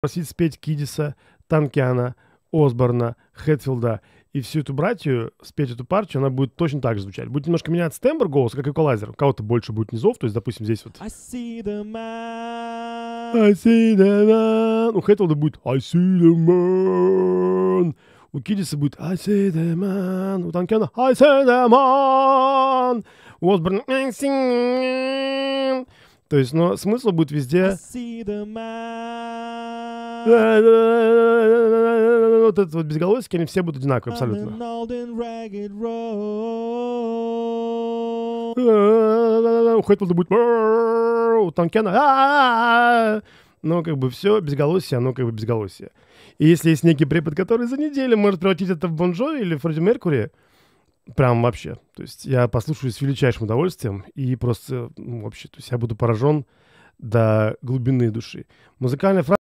просить спеть Кидиса, Танкиана, Осборна, Хэтфилда и всю эту братью, спеть эту партию, она будет точно так же звучать. Будет немножко меняться тембр голоса, как эквалайзер. У кого-то больше будет низов, то есть, допустим, здесь вот... I see the man. I see the man. У Хэтфилда будет I see the man. У Кидиса будет I see the man. У Танкиана I see the man. У Осборна I see the man. То есть, но смысл будет везде... I see the man. Вот этот вот безголосики, они все будут одинаковые абсолютно. У Хэтфилда будет у Танкена. Но как бы все безголосие, оно как бы безголосие. И если есть некий препод, который за неделю может превратить это в Бонжо или Фредди Меркури, прям вообще. То есть я послушаю с величайшим удовольствием и просто ну, вообще, то есть я буду поражен до глубины души. Музыкальная фраза